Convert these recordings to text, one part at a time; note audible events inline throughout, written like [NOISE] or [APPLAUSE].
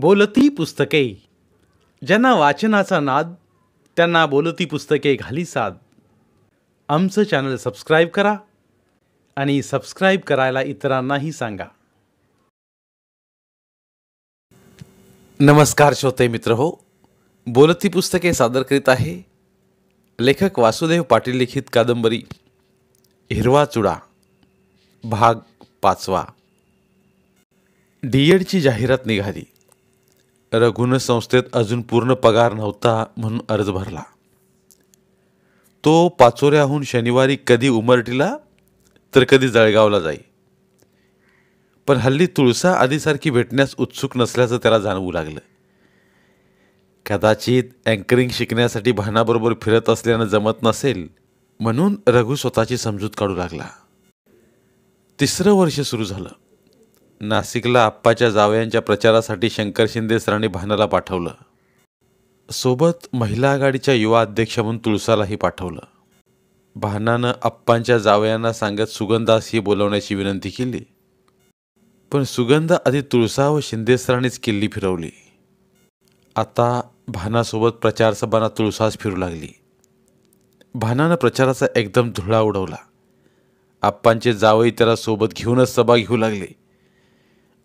बोलती पुस्तके ज्यांना वाचनाचा नाद त्यांना बोलती पुस्तके घाली साद आमचं चॅनल सबस्क्राईब करा आणि सबस्क्राईब करायला इतरांनाही सांगा नमस्कार श्रोते मित्र हो बोलती पुस्तके सादर करीत आहे लेखक वासुदेव पाटील लिखित कादंबरी हिरवा चुडा भाग पाचवा डीएडची जाहिरात निघाली रघुनं संस्थेत अजून पूर्ण पगार नव्हता म्हणून अर्ज भरला तो पाचोऱ्याहून शनिवारी कधी उमरटीला तर कधी जळगावला जाई पण हल्ली तुळसा आधीसारखी भेटण्यास उत्सुक नसल्याचं त्याला जाणवू लागलं कदाचित अँकरिंग शिकण्यासाठी भानाबरोबर फिरत असल्यानं जमत नसेल म्हणून रघु स्वतःची समजूत काढू लागला तिसरं वर्ष सुरू झालं नाशिकला आप्पाच्या जावयांच्या प्रचारासाठी शंकर शिंदे सरांनी भानाला पाठवलं सोबत महिला आघाडीच्या युवा अध्यक्ष म्हणून तुळसालाही पाठवलं भानानं आप्पांच्या जावयांना सांगत सुगंधास ही बोलवण्याची विनंती केली पण सुगंध आधी तुळसा व शिंदेसरांनीच किल्ली फिरवली आता भानासोबत प्रचारसभांना तुळसाच फिरू लागली भानानं प्रचाराचा एकदम धुळा उडवला आप्पांचे जावई त्याला सोबत घेऊनच सभा घेऊ लागली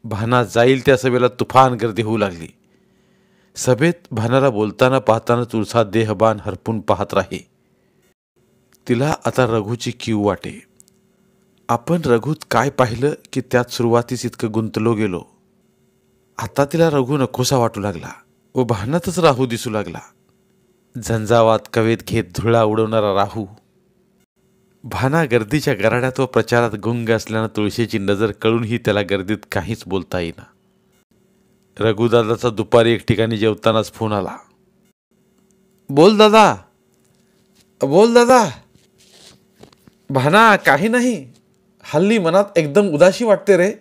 भाना जाईल त्या सभेला तुफान गर्दी होऊ लागली सभेत भानाला बोलताना पाहताना तुळसा देहबान हरपून पाहत राही तिला आता रघूची किव वाटे आपण रघूत काय पाहिलं की त्यात सुरुवातीस इतकं गुंतलो गेलो आता तिला रघू नकोसा वाटू लागला व भानातच राहू दिसू लागला झंझावात कवेत घेत धुळा उडवणारा राहू भाना गर्दीच्या गराड्यात व प्रचारात गुंग असल्यानं तुळशीची नजर कळूनही त्याला गर्दीत काहीच बोलता येईना रघुदादाचा दुपारी एक ठिकाणी जेवतानाच फोन आला बोल दादा बोल दादा भाना काही नाही हल्ली मनात एकदम उदाशी वाटते रे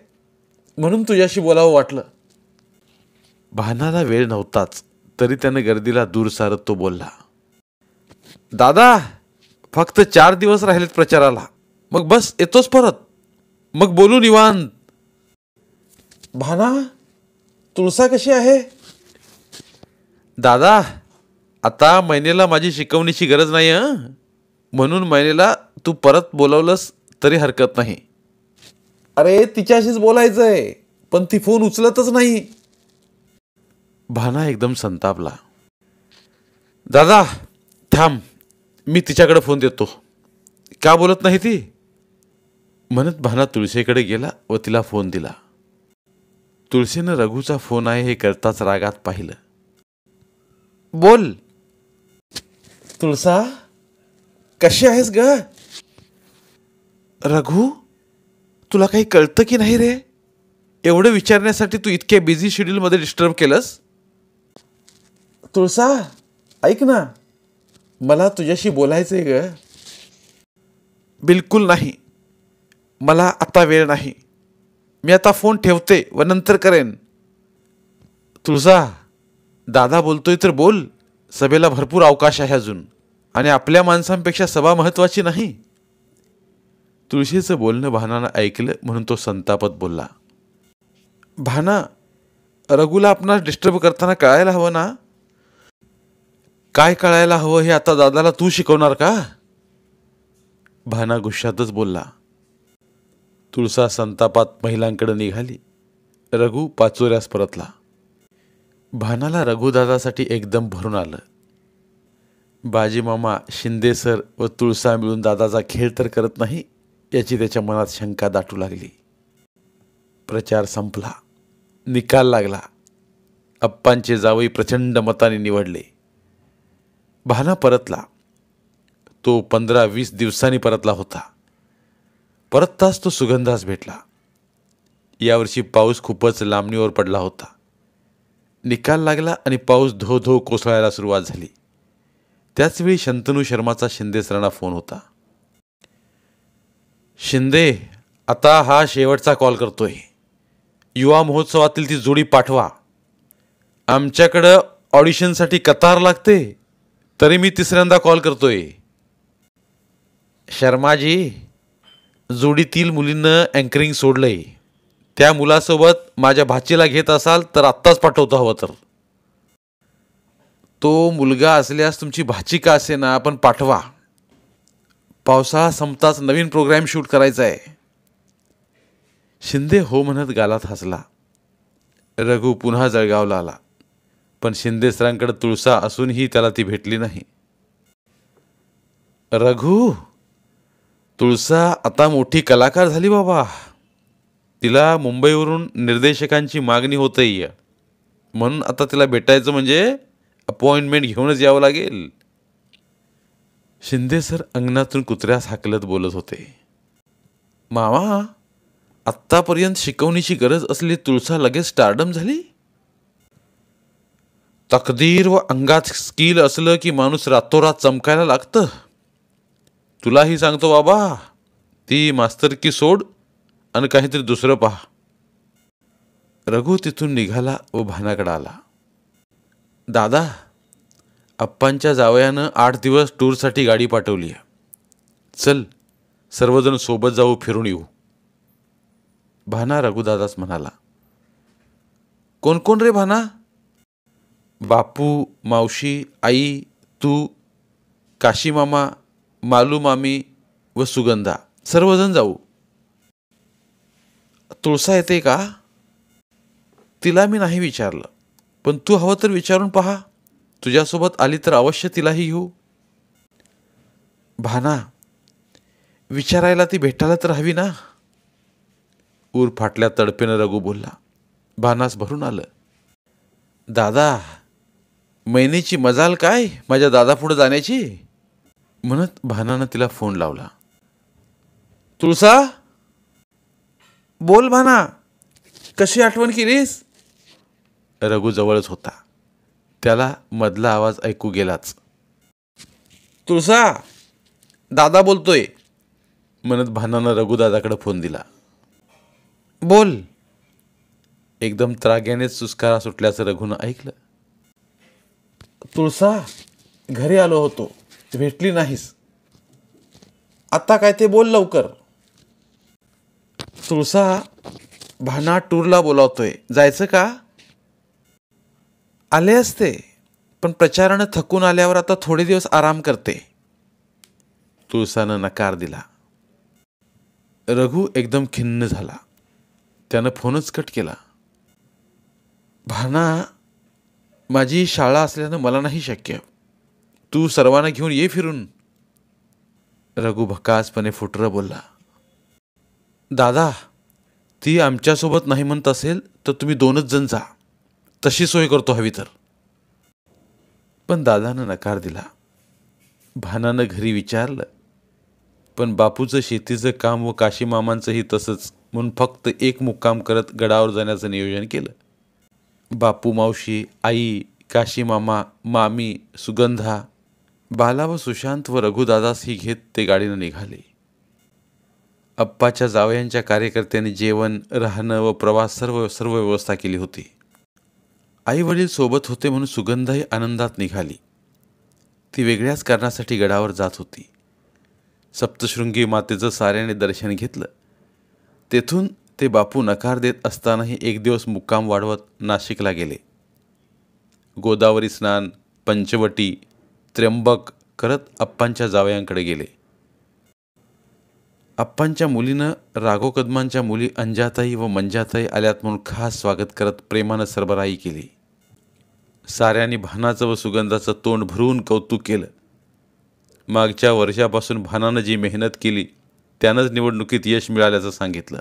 म्हणून तुझ्याशी बोलावं वाटलं भानाला वेळ नव्हताच तरी त्यानं गर्दीला दूर सारत तो बोलला दादा फक्त चार दिवस राहिलेत प्रचाराला मग बस येतोच परत मग बोलू निवांत भाना तुळसा कशी आहे दादा आता मैनेला माझी शिकवणीची गरज नाही हं म्हणून मैनेला तू परत बोलवलंस तरी हरकत नाही अरे तिच्याशीच बोलायचं आहे पण ती फोन उचलतच नाही भाना एकदम संतापला दादा थांब मी तिच्याकडे फोन देतो का बोलत नाही ती म्हणत भाना तुळशीकडे गेला व तिला फोन दिला तुळशीनं रघूचा फोन आहे हे करताच रागात पाहिलं बोल तुळसा कशी आहेस ग रघू तुला काही कळतं की नाही रे एवढं विचारण्यासाठी तू इतक्या बिझी शेड्यूलमध्ये डिस्टर्ब केलंस तुळसा ऐक ना मला तुझ्याशी बोलायचं आहे ग बिलकुल नाही मला आता वेळ नाही मी आता फोन ठेवते व नंतर करेन तुळजा दादा बोलतोय तर बोल सभेला भरपूर अवकाश आहे अजून आणि आपल्या माणसांपेक्षा सभा महत्वाची नाही तुळशीचं बोलणं भानानं ऐकलं म्हणून तो संतापत बोलला भाना रघुला आपणास डिस्टर्ब करताना कळायला हवं ना काय कळायला हवं हे आता दादाला तू शिकवणार का भाना गुश्शातच बोलला तुळसा संतापात महिलांकडे निघाली रघु पाचोऱ्यास परतला भानाला रघुदादासाठी एकदम भरून आलं बाजीमामा शिंदेसर व तुळसा मिळून दादाचा खेळ तर करत नाही याची त्याच्या मनात शंका दाटू लागली प्रचार संपला निकाल लागला अप्पांचे जावई प्रचंड मताने निवडले भाना परतला तो पंधरा वीस दिवसांनी परतला होता परतताच तो सुगंधास भेटला यावर्षी पाऊस खूपच लांबणीवर पडला होता निकाल लागला आणि पाऊस धो धो कोसळायला सुरुवात झाली त्याचवेळी शंतनू शर्माचा शिंदे सरांना फोन होता शिंदे आता हा शेवटचा कॉल करतोय युवा महोत्सवातील ती जोडी पाठवा आमच्याकडं ऑडिशनसाठी कतार लागते तरी मी तिसऱ्यांदा कॉल करतोय शर्माजी जोडीतील मुलींनं अँकरिंग सोडलंय त्या मुलासोबत माझ्या भाचीला घेत असाल तर आत्ताच पाठवतो हवं तर तो मुलगा असल्यास तुमची भाची का असे ना आपण पाठवा पावसाळा संपताच नवीन प्रोग्राम शूट करायचा आहे शिंदे हो म्हणत गालात हसला रघु पुन्हा जळगावला आला पण शिंदेसरांकडे तुळसा असूनही त्याला ती भेटली नाही रघु तुळसा आता मोठी कलाकार झाली बाबा तिला मुंबईवरून निर्देशकांची मागणी होतही म्हणून आता तिला भेटायचं म्हणजे अपॉइंटमेंट घेऊनच यावं लागेल शिंदे सर अंगणातून कुत्र्यास हाकलत बोलत होते मामा आत्तापर्यंत शिकवणीची गरज असली तुळसा लगेच स्टारडम झाली तकदीर व अंगात स्किल असलं की माणूस रातोरात चमकायला लागतं तुलाही सांगतो बाबा ती की सोड आणि काहीतरी दुसरं पहा रघु तिथून निघाला व भानाकडे आला दादा अप्पांच्या जावयानं आठ दिवस टूरसाठी गाडी पाठवली आहे चल सर्वजण सोबत जाऊ फिरून येऊ भाना रघुदादाच म्हणाला कोण कोण रे भाना बापू मावशी आई तू काशीमामा मालू मामी व सुगंधा सर्वजण जाऊ तुळसा येते का तिला मी नाही विचारलं पण तू हवं तर विचारून पहा तुझ्यासोबत आली तर अवश्य तिलाही घेऊ भाना विचारायला ती भेटायला तर हवी ना उर फाटल्या तडपेनं रघू बोलला भानास भरून आलं दादा मैनेची मजाल काय माझ्या दादा पुढे जाण्याची म्हणत भानानं तिला फोन लावला तुळसा बोल भाना कशी आठवण केलीस रघु जवळच होता त्याला मधला आवाज ऐकू गेलाच तुळसा दादा बोलतोय म्हणत भानानं रघुदादाकडे फोन दिला बोल एकदम त्राग्यानेच सुस्कारा सुटल्याचं रघुनं ऐकलं तुळसा घरी आलो होतो भेटली नाहीस आता काय ते बोल लवकर तुळसा भाना टूरला बोलावतोय जायचं का आले असते पण प्रचारानं थकून आल्यावर आता थोडे दिवस आराम करते तुळसानं नकार दिला रघु एकदम खिन्न झाला त्यानं फोनच कट केला भाना माझी शाळा असल्यानं मला नाही शक्य तू सर्वांना घेऊन ये फिरून रघु भकासपणे फुटरं बोलला दादा ती आमच्यासोबत नाही म्हणत असेल तर तुम्ही दोनच जण जा तशी सोय करतो हवी तर पण दादानं नकार दिला भानानं घरी विचारलं पण बापूचं शेतीचं काम व काशीमामांचंही तसंच म्हणून फक्त एक मुक्काम करत गडावर जाण्याचं नियोजन केलं बापू मावशी आई काशी मामा मामी सुगंधा बाला व सुशांत व ही घेत ते गाडीनं निघाले अप्पाच्या जावयांच्या कार्यकर्त्यांनी जेवण राहणं व प्रवास सर्व सर्व व्यवस्था केली होती आई वडील सोबत होते म्हणून सुगंधाही आनंदात निघाली ती वेगळ्याच कारणासाठी गडावर जात होती सप्तशृंगी मातेचं साऱ्याने दर्शन घेतलं तेथून ते बापू नकार देत असतानाही एक दिवस मुक्काम वाढवत नाशिकला गेले गोदावरी स्नान पंचवटी त्र्यंबक करत अप्पांच्या जावयांकडे गेले अप्पांच्या मुलीनं राघो कदमांच्या मुली अंजाताई व मंजाताई आल्यात म्हणून खास स्वागत करत प्रेमानं सरबराई केली साऱ्यांनी भानाचं व सुगंधाचं तोंड भरून कौतुक केलं मागच्या वर्षापासून भानानं जी मेहनत केली त्यानंच निवडणुकीत यश मिळाल्याचं सांगितलं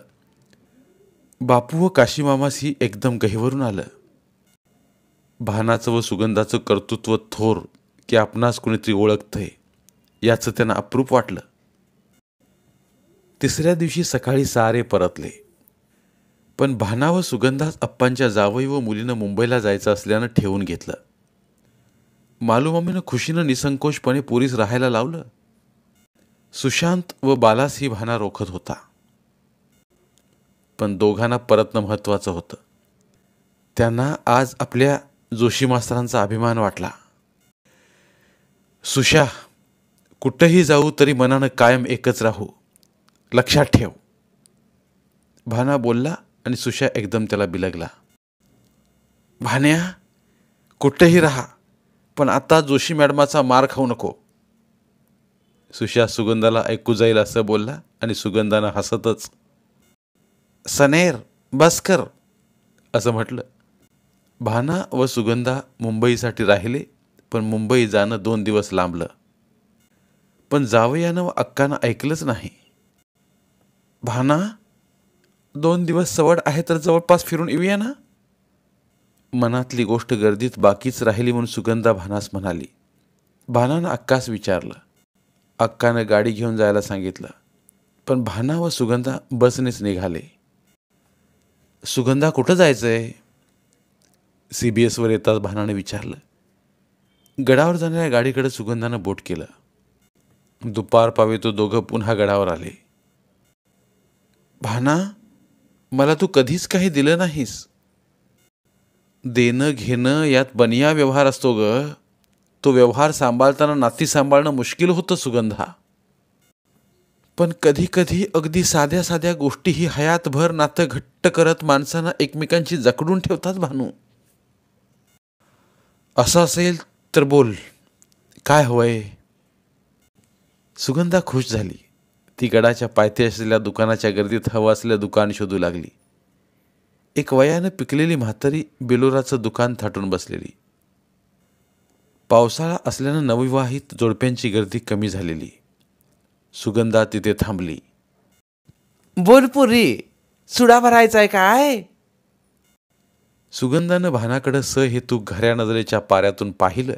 बापू व काशीमामास ही एकदम गहीवरून आलं भानाचं व सुगंधाचं कर्तृत्व थोर की आपणास कुणीतरी ओळखतंय याचं त्यांना अप्रूप वाटलं तिसऱ्या दिवशी सकाळी सारे परतले पण भाना व सुगंधास अप्पांच्या जावई व मुलीनं मुंबईला जायचं असल्यानं ठेवून घेतलं मालूमामीनं खुशीनं निसंकोचपणे पोरीस राहायला लावलं सुशांत व बालास ही भाना रोखत होता पण दोघांना परतणं महत्त्वाचं होतं त्यांना आज आपल्या जोशी मास्तरांचा अभिमान वाटला सुशा कुठंही जाऊ तरी मनानं कायम एकच राहू लक्षात ठेव भाना बोलला आणि सुशा एकदम त्याला बिलगला भान्या कुठेही राहा पण आता जोशी मॅडमाचा मार खाऊ नको सुशा सुगंधाला ऐकू जाईल असं बोलला आणि सुगंधानं हसतच सनेर भास्कर असं म्हटलं भाना व सुगंधा मुंबईसाठी राहिले पण मुंबई जाणं दोन दिवस लांबलं पण जावयानं व अक्कानं ऐकलंच नाही भाना दोन दिवस सवड आहे तर जवळपास फिरून येऊया ना मनातली गोष्ट गर्दीत बाकीच राहिली म्हणून सुगंधा भानास म्हणाली भानानं अक्कास विचारलं अक्कानं गाडी घेऊन जायला सांगितलं पण भाना व सुगंधा बसनेच निघाले सुगंधा कुठं जायचं आहे सी बी एसवर येताच भानाने विचारलं गडावर जाणाऱ्या गाडीकडे सुगंधानं बोट केलं दुपार पावे तो दोघं पुन्हा गडावर आले भाना मला तू कधीच काही दिलं नाहीस देणं घेणं यात बनिया व्यवहार असतो ग तो व्यवहार सांभाळताना नाती सांभाळणं मुश्किल होतं सुगंधा पण कधी कधी अगदी साध्या साध्या गोष्टीही हयातभर नातं घट्ट घट्ट करत माणसांना एकमेकांशी जखडून ठेवतात भानू असं असेल तर बोल काय हवंय सुगंधा खुश झाली ती गडाच्या पायथ्या असलेल्या दुकानाच्या गर्दीत हवं असलेलं दुकान शोधू लागली एक वयानं पिकलेली म्हातारी बेलोराचं दुकान थाटून बसलेली पावसाळा असल्यानं नवविवाहित जोडप्यांची गर्दी कमी झालेली सुगंधा तिथे थांबली बोलपुरी सुडा भरायचाय काय सुगंधानं भानाकडं स तू घऱ्या नजरेच्या पाऱ्यातून पाहिलं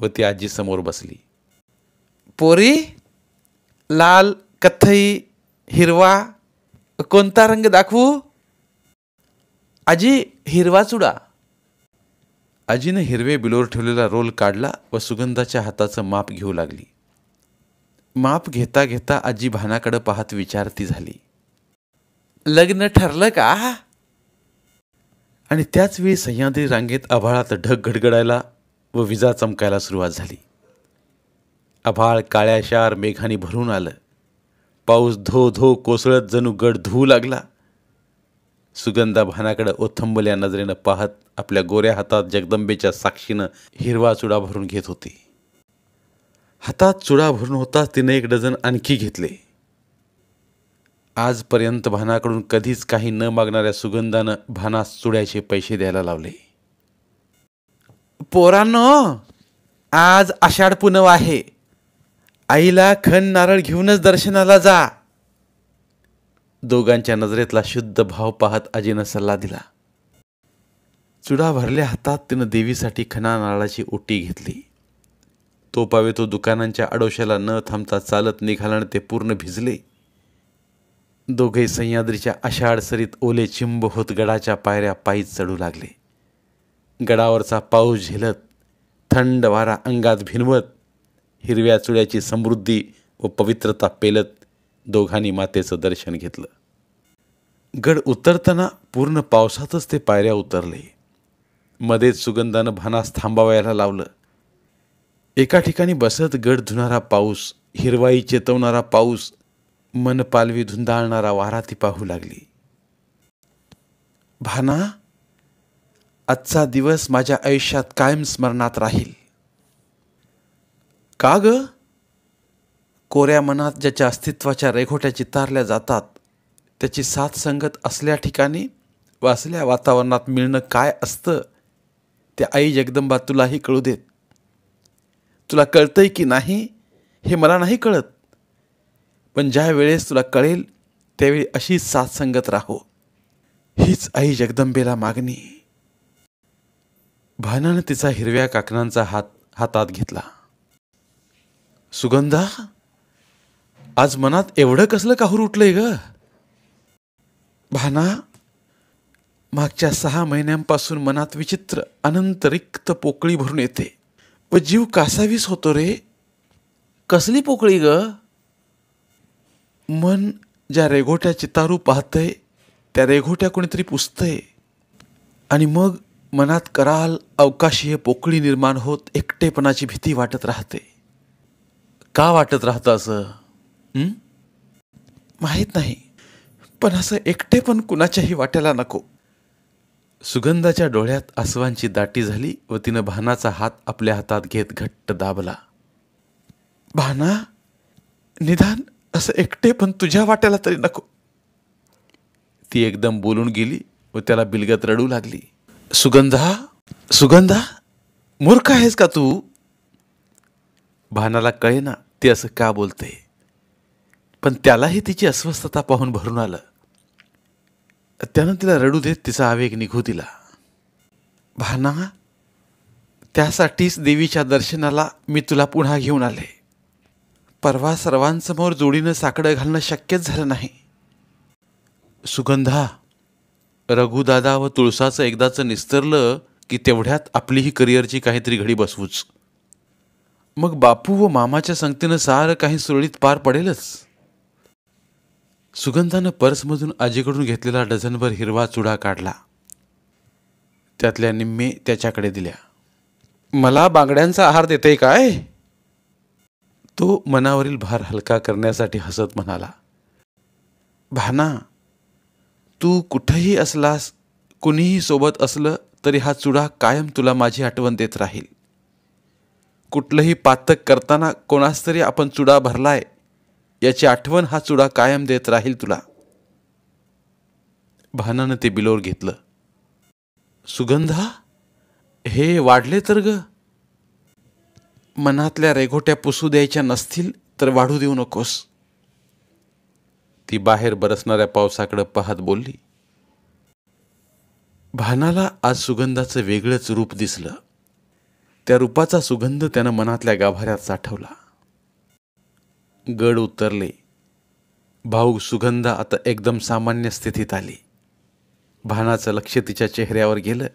व ती आजी समोर बसली पोरी लाल कथई हिरवा कोणता रंग दाखवू आजी हिरवा चुडा आजीनं हिरवे बिलोर ठेवलेला रोल काढला व सुगंधाच्या हाताचं माप घेऊ लागली माप घेता घेता आजी भानाकडं पाहत विचारती झाली लग्न ठरलं का आणि त्याच वेळी सह्याद्री रांगेत आभाळात ढग गडगडायला व विजा चमकायला सुरुवात झाली आभाळ काळ्याशार मेघानी भरून आलं पाऊस धो धो कोसळत जणू गड धुवू लागला सुगंधा भानाकडे ओथंबल्या नजरेनं पाहत आपल्या गोऱ्या हातात जगदंबेच्या साक्षीनं हिरवा चुडा भरून घेत होती हातात चुडा भरून होताच तिने एक डझन आणखी घेतले आजपर्यंत भानाकडून कधीच काही न मागणाऱ्या सुगंधानं भानास चुड्याचे पैसे द्यायला लावले पोरांनो आज आषाढ पुनव आहे आईला खण नारळ घेऊनच दर्शनाला जा दोघांच्या नजरेतला शुद्ध भाव पाहत आजीनं सल्ला दिला चुडा भरल्या हातात तिनं देवीसाठी खना नारळाची ओटी घेतली तो पावे तो दुकानांच्या आडोशाला न थांबता चालत निघाल्यानं ते पूर्ण भिजले दोघे सह्याद्रीच्या अशा अडसरीत ओले चिंब होत गडाच्या पायऱ्या पायी चढू लागले गडावरचा पाऊस झेलत थंड वारा अंगात भिनवत हिरव्या चुळ्याची समृद्धी व पवित्रता पेलत दोघांनी मातेचं दर्शन घेतलं गड उतरताना पूर्ण पावसातच ते पायऱ्या उतरले मध्येच सुगंधानं भानास थांबावायला लावलं एका ठिकाणी बसत गड धुणारा पाऊस हिरवाई चेतवणारा पाऊस मन पालवी धुंदाळणारा वारा ती पाहू लागली भाना आजचा दिवस माझ्या आयुष्यात कायम स्मरणात राहील का ग कोऱ्या मनात ज्याच्या अस्तित्वाच्या रेघोट्या चितारल्या जातात त्याची साथ संगत असल्या ठिकाणी व असल्या वातावरणात मिळणं काय असतं ते आई जगदंबा तुलाही कळू देत तुला कळतंय की नाही हे मला नाही कळत पण ज्या वेळेस तुला कळेल त्यावेळी अशी संगत राहो हीच आई जगदंबेला मागणी भानानं तिचा हिरव्या काकणांचा हात हातात घेतला सुगंधा आज मनात एवढं कसलं काहूर उठलंय ग भाना मागच्या सहा महिन्यांपासून मनात विचित्र अनंत रिक्त पोकळी भरून येते व जीव कासावीस होतो रे कसली पोकळी ग मन ज्या रेघोट्या चितारू पाहतंय त्या रेघोट्या कोणीतरी पुसतंय आणि मग मनात कराल अवकाशीय पोकळी निर्माण होत एकटेपणाची भीती वाटत राहते का वाटत राहतं असं माहीत नाही पण असं एकटेपण कुणाच्याही वाट्याला नको सुगंधाच्या डोळ्यात आसवांची दाटी झाली व तिनं भानाचा हात आपल्या हातात घेत घट्ट दाबला भाना निदान असं एकटे पण तुझ्या वाट्याला तरी नको ती एकदम बोलून गेली व त्याला बिलगत रडू लागली सुगंधा सुगंधा मूर्ख आहेस का तू भानाला कळेना ते असं का बोलते पण त्यालाही तिची अस्वस्थता पाहून भरून आलं त्यानं तिला रडू देत तिचा आवेग निघू दिला भाना त्यासाठीच देवीच्या दर्शनाला मी तुला पुन्हा घेऊन आले परवा सर्वांसमोर जोडीनं साकडं घालणं शक्यच झालं नाही सुगंधा रघुदादा व तुळसाचं एकदाचं निस्तरलं की तेवढ्यात आपलीही करिअरची काहीतरी घडी बसवूच मग बापू व मामाच्या संगतीनं सारं काही सुरळीत पार पडेलच सुगंधानं पर्समधून आजीकडून घेतलेला डझनभर हिरवा चुडा काढला त्यातल्या निम्मे त्याच्याकडे दिल्या मला बांगड्यांचा आहार देते काय तो मनावरील भार हलका करण्यासाठी हसत म्हणाला भाना तू कुठंही असलास कुणीही सोबत असलं तरी हा चुडा कायम तुला माझी आठवण देत राहील कुठलंही पातक करताना कोणास तरी आपण चुडा भरलाय याची आठवण हा चुडा कायम देत राहील तुला भानानं ते बिलोर घेतलं सुगंधा हे वाढले तर ग मनातल्या रेघोट्या पुसू द्यायच्या नसतील तर वाढू देऊ नकोस ती बाहेर बरसणाऱ्या पावसाकडं पाहत बोलली भानाला आज सुगंधाचं वेगळंच रूप दिसलं त्या रूपाचा सुगंध त्यानं मनातल्या गाभाऱ्यात साठवला गड उतरले भाऊ सुगंधा आता एकदम सामान्य स्थितीत आली भानाचं लक्ष तिच्या चेहऱ्यावर गेलं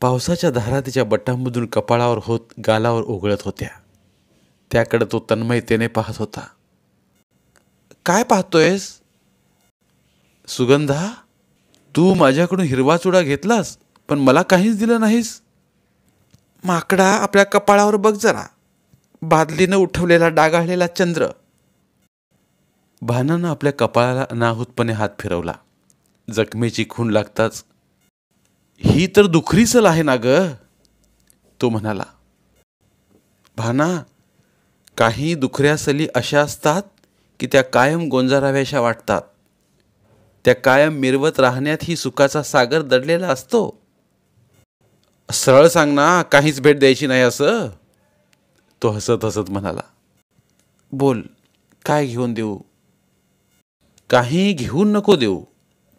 पावसाच्या धारा तिच्या बटांमधून कपाळावर होत गालावर ओघळत होत्या त्याकडे तो तन्मयतेने पाहत होता काय पाहतोयस सुगंधा तू माझ्याकडून हिरवा चुडा घेतलास पण मला काहीच दिलं नाहीस माकडा आपल्या कपाळावर बघ जरा बादलीनं उठवलेला डागाळलेला चंद्र भानानं आपल्या कपाळाला अनाहूतपणे हात फिरवला जखमेची खून लागताच ही तर दुखरी सल आहे ना ग तो म्हणाला भाना काही दुखऱ्या सली अशा असतात की त्या कायम गोंजाराव्याशा वाटतात त्या कायम मिरवत राहण्यात ही सुखाचा सागर दडलेला असतो सरळ सांग ना काहीच भेट द्यायची नाही असं तो हसत हसत म्हणाला बोल काय घेऊन देऊ काही घेऊन नको देऊ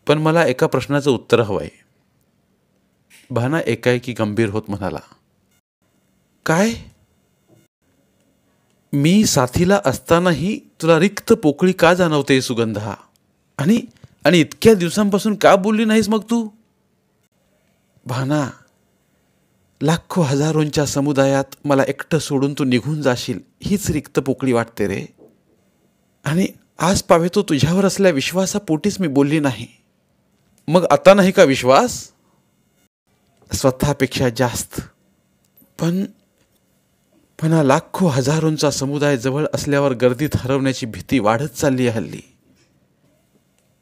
पण मला एका प्रश्नाचं उत्तर हवं आहे भाना एकाएकी गंभीर होत म्हणाला काय मी साथीला असतानाही तुला रिक्त पोकळी का जाणवते सुगंधा आणि आणि इतक्या दिवसांपासून का बोलली नाहीस मग तू भाना लाखो हजारोंच्या समुदायात मला एकटं सोडून तू निघून जाशील हीच रिक्त पोकळी वाटते रे आणि आज पावे तो तुझ्यावर असल्या विश्वासापोटीच मी बोलली नाही मग आता नाही का विश्वास स्वतःपेक्षा जास्त पण पण हा लाखो हजारोंचा समुदाय जवळ असल्यावर गर्दीत हरवण्याची भीती वाढत चालली हल्ली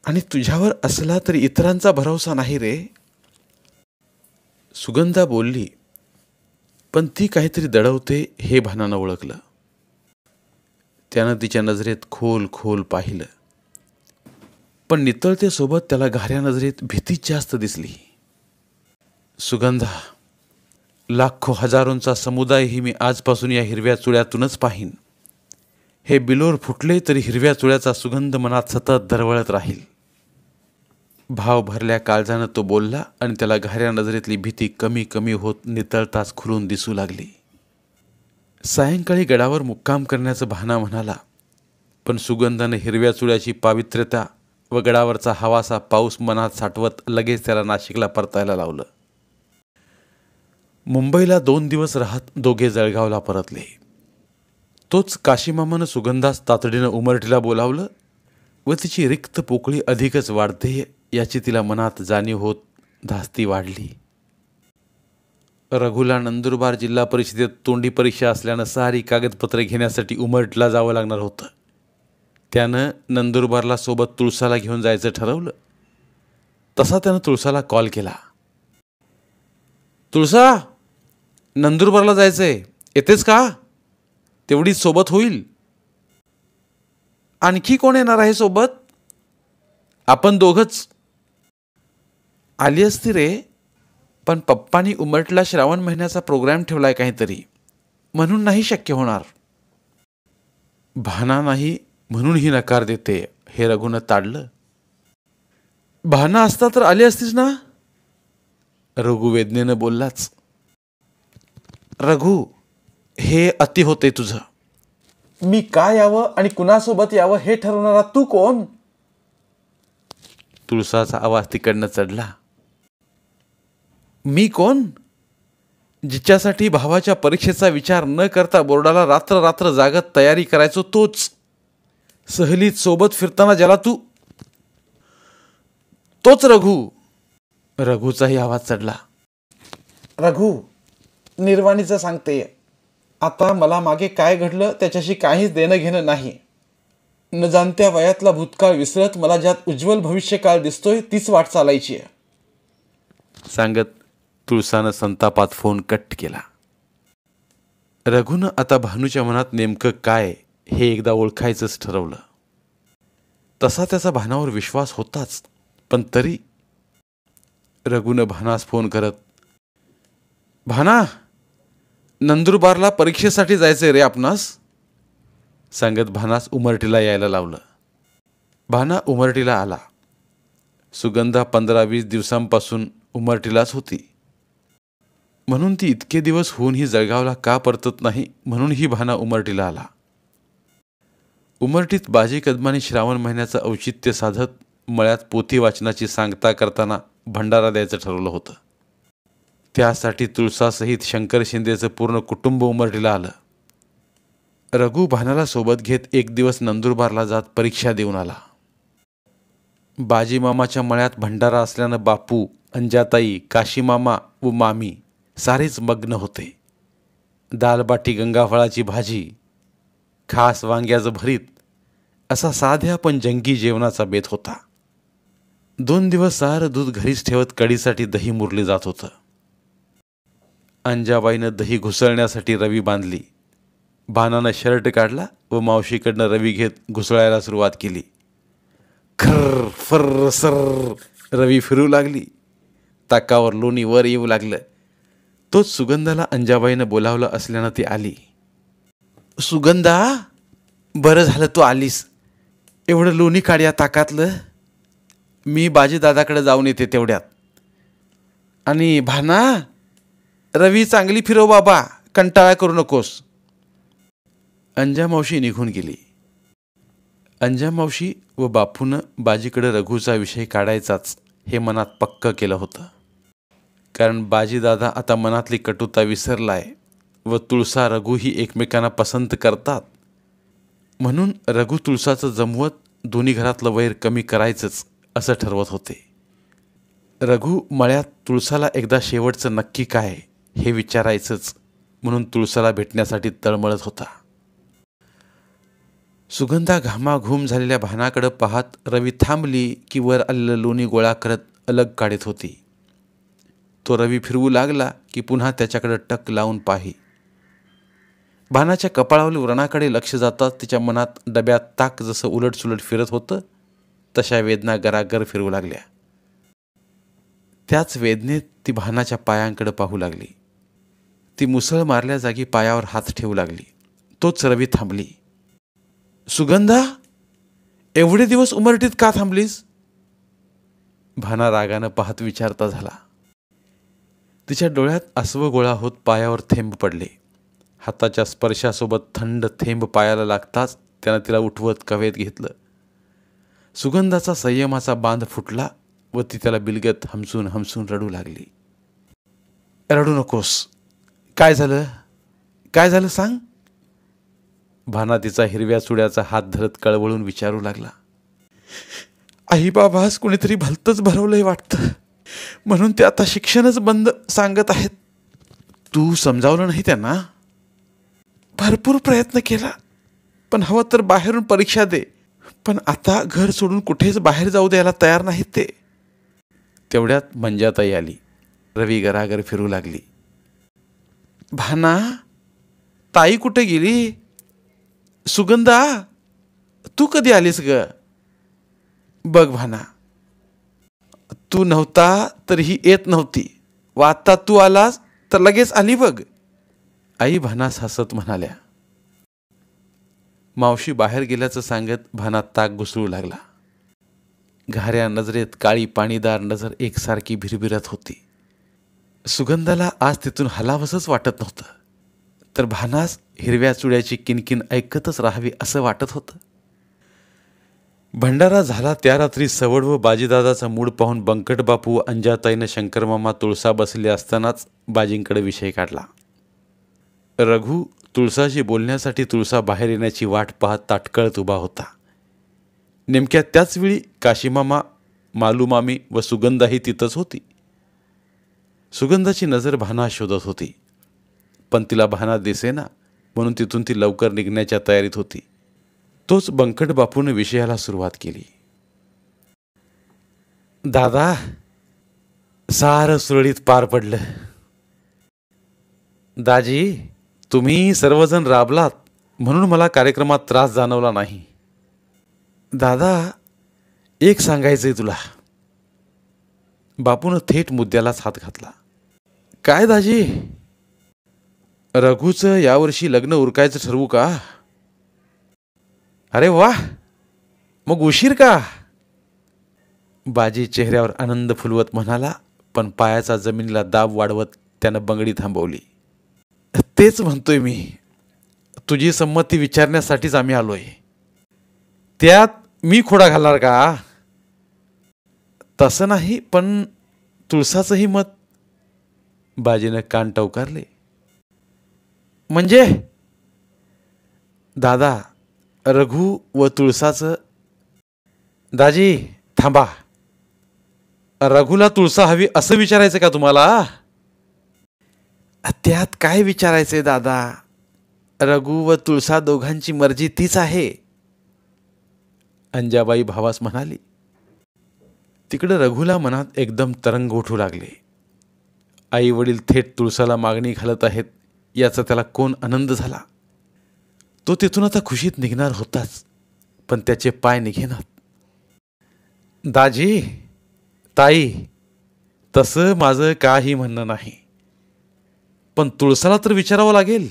आणि तुझ्यावर असला तरी इतरांचा भरोसा नाही रे सुगंधा बोलली पण ती काहीतरी दडवते हे भानानं ओळखलं त्यानं तिच्या नजरेत खोल खोल पाहिलं पण नितळतेसोबत त्याला घाऱ्या नजरेत भीती जास्त दिसली सुगंधा लाखो हजारोंचा समुदायही मी आजपासून या हिरव्या चुळ्यातूनच पाहीन हे बिलोर फुटले तरी हिरव्या चुळ्याचा सुगंध मनात सतत दरवळत राहील भाव भरल्या काळजानं तो बोलला आणि त्याला घाऱ्या नजरेतली भीती कमी कमी होत नितळताच खुलून दिसू लागली सायंकाळी गडावर मुक्काम करण्याचं भाना म्हणाला पण सुगंधानं हिरव्या चुळ्याची पावित्र्यता व गडावरचा हवासा पाऊस मनात साठवत लगेच त्याला नाशिकला परतायला लावलं मुंबईला दोन दिवस राहत दोघे जळगावला परतले तोच काशीमामानं सुगंधास तातडीनं उमरटीला बोलावलं व तिची रिक्त पोकळी अधिकच वाढते याची तिला मनात जाणीव होत धास्ती वाढली रघुला नंदुरबार जिल्हा परिषदेत तोंडी परीक्षा असल्यानं सारी कागदपत्रे घेण्यासाठी उमरठला जावं लागणार होतं त्यानं नंदुरबारला सोबत तुळसाला घेऊन जायचं ठरवलं तसा त्यानं तुळसाला कॉल केला तुळसा नंदुरबारला जायचं आहे येतेच का तेवढी सोबत होईल आणखी कोण येणार आहे सोबत आपण दोघंच आली असती रे पण पप्पानी उमटला श्रावण महिन्याचा प्रोग्राम ठेवलाय काहीतरी म्हणून नाही शक्य होणार भाना नाही म्हणून ही नकार देते हे रघुनं ताडलं भाना असता तर आली असतीस ना रघुवेदनेनं बोललाच रघु हे अति होते तुझं मी का यावं आणि कुणासोबत यावं हे ठरवणारा तू कोण तुळसाचा आवाज तिकडनं चढला मी कोण जिच्यासाठी भावाच्या परीक्षेचा विचार न करता बोर्डाला रात्र रात्र जागत तयारी करायचो तोच सहलीत सोबत फिरताना ज्याला तू तोच रघु रघुचाही आवाज चढला रघु निर्वाणीचं सांगते आता मला मागे काय घडलं त्याच्याशी काहीच देणं घेणं नाही न जाणत्या वयातला भूतकाळ विसरत मला ज्यात उज्ज्वल भविष्यकाळ दिसतोय तीच वाट चालायची सांगत तुळसानं संतापात फोन कट केला रघुनं आता भानूच्या मनात नेमकं काय हे एकदा ओळखायचंच ठरवलं तसा त्याचा भानावर विश्वास होताच पण तरी रघुनं भानास फोन करत भाना नंदुरबारला परीक्षेसाठी जायचं रे आपणास सांगत भानास उमरटीला यायला लावलं भाना उमरटीला आला सुगंधा पंधरा वीस दिवसांपासून उमरटीलाच होती म्हणून ती इतके दिवस होऊनही जळगावला का परतत नाही म्हणून ही भाना उमरटीला आला उमरटीत बाजी कदमाने श्रावण महिन्याचं औचित्य साधत मळ्यात पोथी वाचनाची सांगता करताना भंडारा द्यायचं ठरवलं होतं त्यासाठी तुळसासहित शंकर शिंदेचं पूर्ण कुटुंब उमरडीला आलं रघु भानाला सोबत घेत एक दिवस नंदुरबारला जात परीक्षा देऊन आला बाजीमामाच्या मळ्यात भंडारा असल्यानं बापू अंजाताई काशीमामा व मामी सारेच मग्न होते दालबाटी गंगाफळाची भाजी खास वांग्याचं भरीत असा साध्या पण जंगी जेवणाचा बेत होता दोन दिवस सारं दूध घरीच ठेवत कडीसाठी दही मुरले जात होतं अंजाबाईनं दही घुसळण्यासाठी रवी बांधली भानानं शर्ट काढला व मावशीकडनं रवी घेत घुसळायला सुरुवात केली खर फर सर रवी फिरू लागली ताकावर लोणी वर येऊ लागलं तोच सुगंधाला अंजाबाईनं बोलावलं असल्यानं ती आली सुगंधा बरं झालं तू आलीस एवढं लोणी काढ ताकातलं मी बाजीदादाकडे जाऊन येते तेवढ्यात आणि भाना रवी चांगली फिरव बाबा कंटाळा करू नकोस अंजा मावशी निघून गेली अंजा मावशी व बापूनं बाजीकडे रघूचा विषय काढायचाच हे मनात पक्क केलं होतं कारण बाजीदादा आता मनातली कटुता विसरलाय व तुळसा रघूही एकमेकांना पसंत करतात म्हणून रघु तुळसाचं जमवत दोन्ही घरातलं वैर कमी करायचंच असं ठरवत होते रघु मळ्यात तुळसाला एकदा शेवटचं नक्की काय हे विचारायचंच म्हणून तुळसाला भेटण्यासाठी तळमळत होता सुगंधा घामाघूम झालेल्या भानाकडं पाहत रवी थांबली की वर आलेलं लोणी गोळा करत अलग काढत होती तो रवी फिरवू लागला की पुन्हा त्याच्याकडं टक लावून पाही भानाच्या कपाळावरील व्रणाकडे लक्ष जाताच तिच्या मनात डब्यात ताक जसं उलटसुलट फिरत होतं तशा वेदना गरागर फिरू लागल्या त्याच वेदनेत ती भानाच्या पायांकडे पाहू लागली ती मुसळ मारल्या जागी पायावर हात ठेवू लागली तोच रवी थांबली सुगंधा एवढे दिवस उमरटीत का थांबलीस भाना रागानं पाहत विचारता झाला तिच्या डोळ्यात अस्व गोळा होत पायावर थेंब पडले हाताच्या स्पर्शासोबत थंड थेंब पायाला लागताच त्यानं तिला उठवत कवेत घेतलं सुगंधाचा संयमाचा बांध फुटला व ती त्याला बिलगत हमसून हमसून रडू लागली रडू नकोस काय झालं काय झालं सांग भाना तिचा हिरव्या चुड्याचा हात धरत कळवळून विचारू लागला आई बाबास कुणीतरी भलतंच भरवलंय वाटतं म्हणून ते आता शिक्षणच बंद सांगत आहेत तू समजावलं नाही त्यांना भरपूर प्रयत्न केला पण हवं तर बाहेरून परीक्षा दे पण आता घर सोडून कुठेच बाहेर जाऊ द्यायला तयार नाहीत ते तेवढ्यात मंजाताई आली रवी घराघर फिरू लागली भाना ताई कुठे गेली सुगंधा तू कधी आलीस ग बघ भाना तू नव्हता तर ही येत नव्हती व आता तू आलास तर लगेच आली बघ आई भानास हसत म्हणाल्या मावशी बाहेर गेल्याचं सांगत भाना ताक घुसळू लागला घाऱ्या नजरेत काळी पाणीदार नजर एकसारखी भिरभिरत होती सुगंधाला आज तिथून हलावसंच वाटत नव्हतं तर भानास हिरव्या चुड्याची किनकिन ऐकतच राहावी असं वाटत होतं भंडारा झाला त्या रात्री सवड व बाजीदादाचा मूड पाहून बंकटबापू अंजाताईनं शंकरमामा तुळसा बसले असतानाच बाजींकडे विषय काढला रघु तुळसाशी बोलण्यासाठी तुळसा बाहेर येण्याची वाट पाहत ताटकळत उभा होता नेमक्या त्याचवेळी काशीमामा मालूमामी व सुगंधाही तिथंच होती सुगंधाची नजर भाना शोधत होती पण तिला भाना दिसेना म्हणून तिथून ती लवकर निघण्याच्या तयारीत होती तोच बंकट बापूने विषयाला सुरुवात केली दादा सारं सुरळीत पार पडलं दाजी तुम्ही सर्वजण राबलात म्हणून मला कार्यक्रमात त्रास जाणवला नाही दादा एक सांगायचंय तुला बापूनं थेट मुद्द्यालाच हात घातला काय दाजी रघूचं यावर्षी लग्न उरकायचं ठरवू का अरे वा मग उशीर का बाजी चेहऱ्यावर आनंद फुलवत म्हणाला पण पायाचा जमिनीला दाब वाढवत त्यानं बंगडी थांबवली तेच म्हणतोय मी तुझी संमती विचारण्यासाठीच आम्ही आलोय त्यात मी खोडा घालणार का तसं नाही पण तुळसाचंही मत बाजीनं कान टवकारले म्हणजे दादा रघु व तुळसाचं दाजी थांबा रघुला तुळसा हवी असं विचारायचं का तुम्हाला त्यात काय विचारायचंय दादा रघु व तुळसा दोघांची मर्जी तीच आहे अंजाबाई भावास म्हणाली तिकडं रघुला मनात एकदम तरंग उठू लागले आई वडील थेट तुळसाला मागणी घालत आहेत याचा त्याला कोण आनंद झाला तो तिथून आता खुशीत निघणार होताच पण त्याचे पाय निघेनात दाजी ताई तसं माझं काही म्हणणं नाही पण तुळसाला तर विचारावं लागेल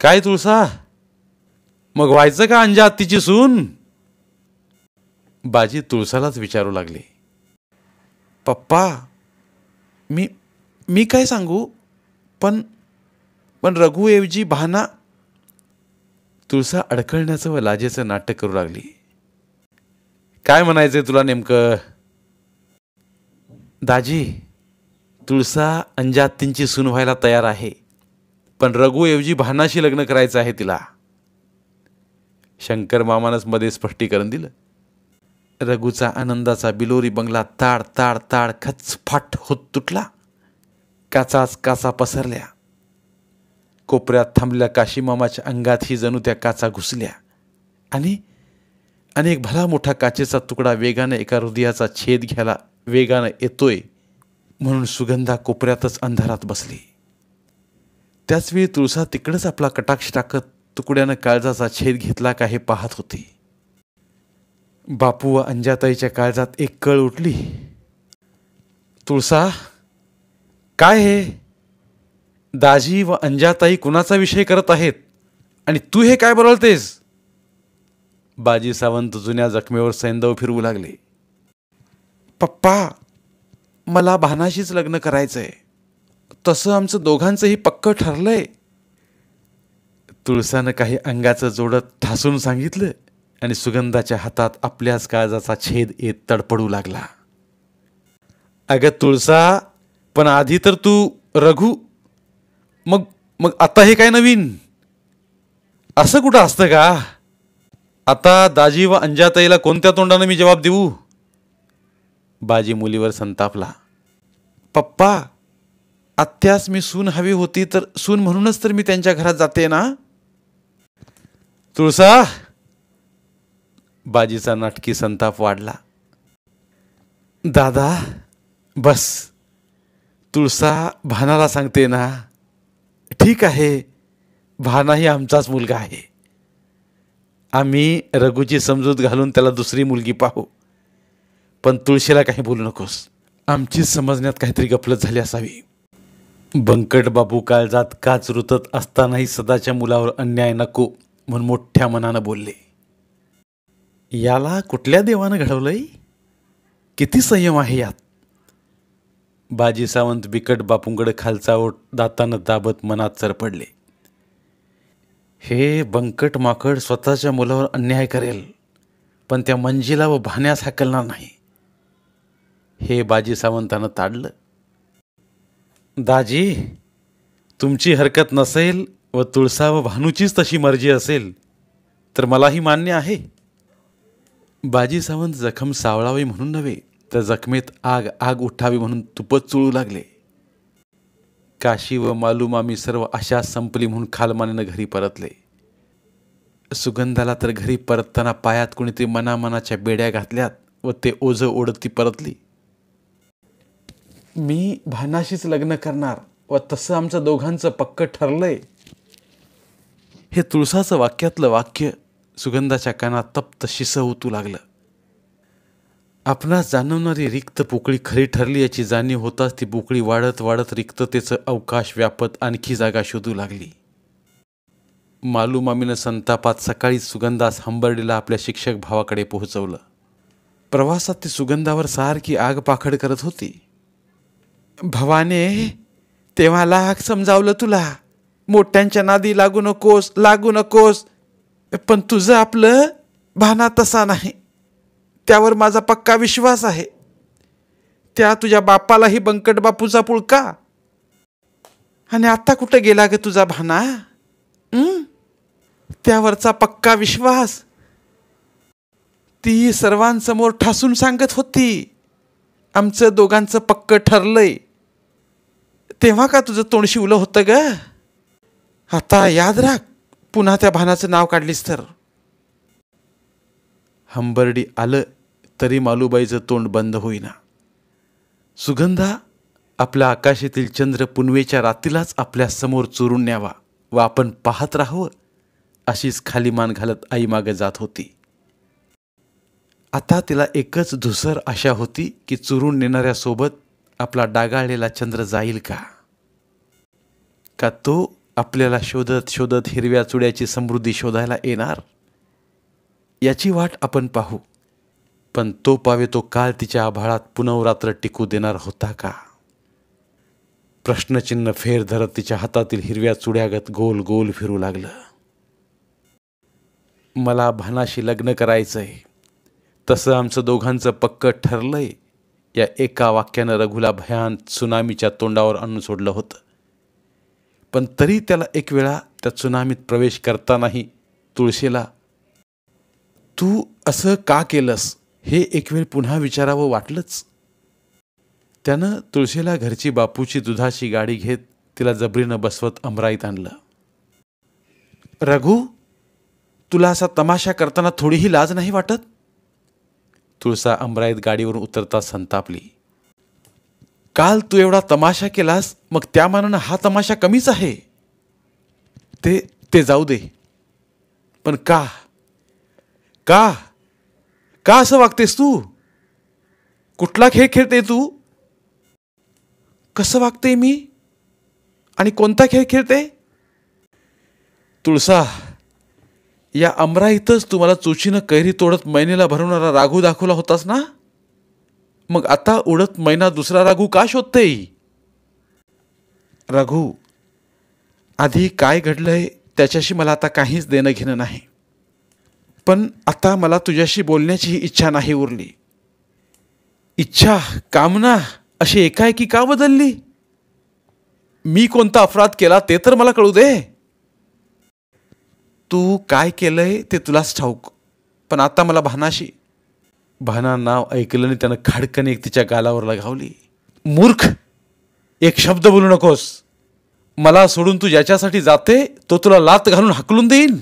काय तुळसा मग व्हायचं का अंजा तिची सून बाजी तुळसालाच विचारू लागली पप्पा मी मी काय सांगू पण पण रघुऐवजी भाना तुळसा अडकळण्याचं व लाजेचं नाटक करू लागली काय म्हणायचंय तुला नेमकं दाजी तुळसा अंजातींची सून व्हायला तयार आहे पण रघुऐवजी भानाशी लग्न करायचं आहे तिला शंकर मामानंच मध्ये स्पष्टीकरण दिलं रघुचा आनंदाचा बिलोरी बंगला ताड ताड ताड खचफाट होत तुटला काचाच काचा पसरल्या कोपऱ्यात थांबल्या काशीमामाच्या अंगातही जणू त्या काचा घुसल्या आणि अनेक भला मोठा काचेचा तुकडा वेगानं एका हृदयाचा छेद घ्यायला वेगानं येतोय म्हणून सुगंधा कोपऱ्यातच अंधारात बसली त्याचवेळी तुळसा तिकडंच आपला कटाक्ष टाकत तुकड्यानं काळजाचा छेद घेतला का हे पाहत होती बापू व अंजाताईच्या काळजात एक कळ उठली तुळसा काय हे दाजी व अंजाताई कुणाचा विषय करत आहेत आणि तू हे काय बरळतेस बाजी सावंत जुन्या जखमेवर सैंदव फिरवू लागले पप्पा मला भानाशीच लग्न करायचं आहे तसं आमचं दोघांचंही पक्क ठरलंय तुळसानं काही अंगाचं जोडत ठासून सांगितलं आणि सुगंधाच्या हातात आपल्याच काळजाचा छेद येत तडपडू लागला अगं तुळसा पण आधी तर तू रघु मग मग आता हे काय नवीन असं कुठं असतं का आता दाजी व अंजाताईला कोणत्या तोंडाने मी जवाब देऊ बाजी मुलीवर संतापला पप्पा आत्यास मी सून हवी होती तर सून म्हणूनच तर मी त्यांच्या घरात जाते ना तुळसा बाजीचा नाटकी संताप वाढला दादा बस तुळसा भानाला सांगते ना ठीक आहे भानाही आमचाच मुलगा आहे आम्ही रघुची समजूत घालून त्याला दुसरी मुलगी पाहू पण तुळशीला काही बोलू नकोस आमची समजण्यात काहीतरी गफलत झाली असावी बंकट बाबू काळजात काच रुतत असतानाही सदाच्या मुलावर अन्याय नको म्हणून मोठ्या मनानं बोलले याला कुठल्या देवानं घडवलंय किती संयम आहे यात बाजी सावंत बिकट बापूंकडे खालचा ओट दातानं दाबत मनात सरपडले हे बंकट माकड स्वतःच्या मुलावर अन्याय करेल पण त्या मंजिला व भाण्यास हाकलणार नाही हे बाजी सावंतानं ताडलं दाजी तुमची हरकत नसेल व तुळसा व भानूचीच तशी मर्जी असेल तर मलाही मान्य आहे बाजी सावंत जखम सावळावी म्हणून नव्हे तर जखमेत आग आग उठावी म्हणून तुपत चुळू लागले काशी व मालूमामी सर्व अशा संपली म्हणून खालमानेनं घरी परतले सुगंधाला तर घरी परतताना पायात कोणीतरी मनामनाच्या बेड्या घातल्यात व ते ओझ ओढत ती परतली मी भानाशीच लग्न करणार व तसं आमचं दोघांचं पक्क ठरलंय हे तुळसाचं वाक्यातलं वाक्य सुगंधाच्या कानात तप्त शिस ओतू लागलं आपणास जाणवणारी रिक्त पोकळी खरी ठरली याची जाणीव होताच ती पोकळी वाढत वाढत रिक्ततेचं अवकाश व्यापत आणखी जागा शोधू लागली मालू संतापात सकाळी सुगंधास हंबरडीला आपल्या शिक्षक भावाकडे पोहोचवलं प्रवासात ती सुगंधावर सारखी आग पाखड करत होती भवाने तेव्हा लाग समजावलं तुला मोठ्यांच्या नादी लागू नकोस लागू नकोस पण तुझं आपलं भाना तसा नाही त्यावर माझा पक्का विश्वास आहे त्या तुझ्या बापालाही बंकट बापूचा पुळका आणि आता कुठं गेला ग तुझा भाना त्यावरचा पक्का विश्वास ती सर्वांसमोर ठासून सांगत होती आमचं दोघांचं पक्कं ठरलंय तेव्हा का तुझं तोंड शिवलं होतं ग आता याद राख पुन्हा त्या भानाचं नाव काढलीस तर हंबरडी आलं तरी मालूबाईचं तोंड बंद होईना सुगंधा आपला आकाशातील चंद्र पुनवेच्या रात्रीलाच आपल्या समोर चोरून न्यावा व आपण पाहत राहावं अशीच खाली मान घालत आई मागे जात होती आता तिला एकच धुसर आशा होती की चुरून नेणाऱ्यासोबत आपला डागाळलेला चंद्र जाईल का का तो आपल्याला शोधत शोधत हिरव्या चुड्याची समृद्धी शोधायला येणार याची वाट आपण पाहू पण तो पावे तो काल तिच्या आभाळात पुनवरात्र टिकू देणार होता का प्रश्नचिन्ह फेर धरत तिच्या हातातील हिरव्या चुड्यागत गोल गोल फिरू लागलं मला भानाशी लग्न करायचंय तसं आमचं दोघांचं पक्क ठरलंय या एका वाक्यानं रघुला भयान सुनामीच्या तोंडावर आणून सोडलं होतं पण तरी त्याला एक वेळा त्या चुनामीत प्रवेश करतानाही तुळशीला तू असं का केलंस हे एक वेळ पुन्हा विचारावं वाटलंच त्यानं तुळशीला घरची बापूची दुधाची गाडी घेत तिला जबरीनं बसवत अमराईत आणलं रघु तुला असा तमाशा करताना थोडीही लाज नाही वाटत तुळसा अमराईत गाडीवरून उतरता संतापली काल तू एवढा तमाशा केलास मग त्या मानानं हा तमाशा कमीच आहे ते ते जाऊ दे पण का का का असं वागतेस तू कुठला खेळ खेळते तू कसं वागते मी आणि कोणता खेळ खेळते तुळसा या अमरा इथंच तुम्हाला चुचीनं कैरी तोडत मैनेला भरवणारा राघू दाखवला होतास ना मग आता उडत मैना दुसरा राघू का शोधते रघू आधी काय घडलंय त्याच्याशी मला आता काहीच देणं घेणं नाही पण आता मला तुझ्याशी बोलण्याची इच्छा नाही उरली इच्छा कामना अशी एकाएकी का बदलली मी कोणता अपराध केला ते तर मला कळू दे तू काय केलंय ते तुलाच ठाऊक पण आता मला भानाशी भाना नाव ऐकलं आणि त्यानं खाडकन एक तिच्या गालावर लगावली मूर्ख एक शब्द बोलू नकोस मला सोडून तू ज्याच्यासाठी जाते तो तुला लात घालून हकलून देईन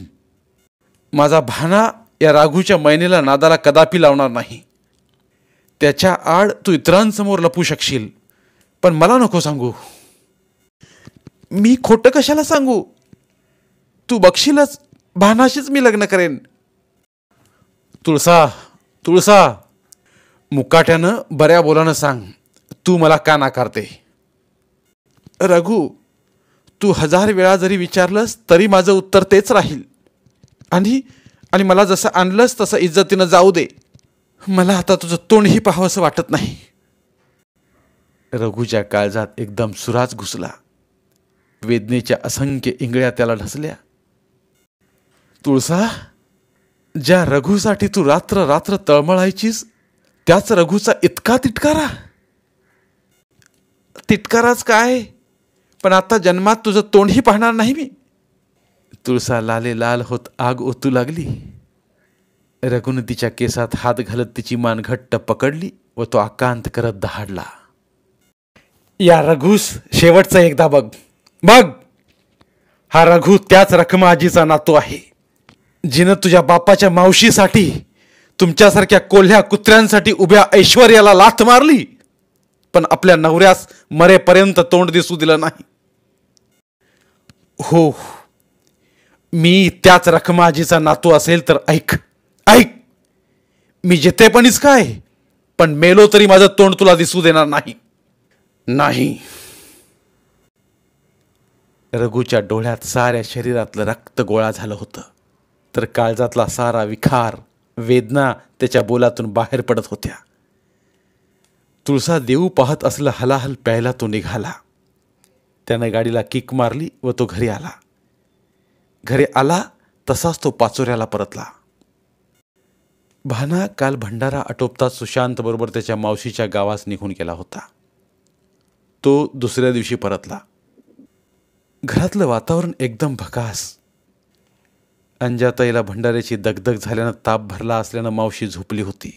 माझा भाना या राघूच्या मैनेला नादाला कदापि लावणार नाही त्याच्या आड तू इतरांसमोर लपू शकशील पण मला नको सांगू मी खोटं कशाला सांगू तू बघशीलच भानाशीच मी लग्न करेन तुळसा तुळसा मुकाट्यानं बऱ्या बोलानं सांग तू मला का नाकारते रघु तू हजार वेळा जरी विचारलंस तरी माझं उत्तर तेच राहील आणि आणि मला जसं आणलंस तसं इज्जतीनं जाऊ दे मला आता तुझं तोंडही असं वाटत नाही रघुच्या काळजात एकदम सुराज घुसला वेदनेच्या असंख्य इंगळ्या त्याला ढसल्या तुळसा ज्या रघुसाठी तू रात्र रात्र तळमळायचीस त्याच रघुचा इतका तिटकारा तिटकाराच काय पण आता जन्मात तुझं तोंडही पाहणार नाही मी तुळसा लाले लाल होत आग ओतू लागली रघुन तिच्या केसात हात घालत तिची मान घट्ट पकडली व तो आकांत करत दहाडला या रघुस शेवटचा एकदा बघ बघ हा रघु त्याच रखमाजीचा नातू आहे जिनं तुझ्या बापाच्या मावशीसाठी तुमच्यासारख्या कोल्ह्या कुत्र्यांसाठी उभ्या ऐश्वर्याला लाथ मारली पण आपल्या नवऱ्यास मरेपर्यंत तोंड दिसू दिलं नाही हो मी त्याच रखमाजीचा नातू असेल तर ऐक ऐक मी जेथे काय पण मेलो तरी माझं तोंड तुला दिसू देणार नाही नाही रघुच्या डोळ्यात साऱ्या शरीरातलं रक्त गोळा झालं होतं तर काळजातला सारा विखार वेदना त्याच्या बोलातून बाहेर पडत होत्या तुळसा देऊ पाहत असलं हलाहल प्यायला तो निघाला त्याने गाडीला किक मारली व तो घरी आला घरी आला तसाच तो पाचोऱ्याला परतला भाना काल भंडारा आटोपता बरोबर त्याच्या मावशीच्या गावास निघून गेला होता तो दुसऱ्या दिवशी परतला घरातलं वातावरण एकदम भकास अंजाताईला भंडाऱ्याची दगदग झाल्यानं ताप भरला असल्यानं मावशी झोपली होती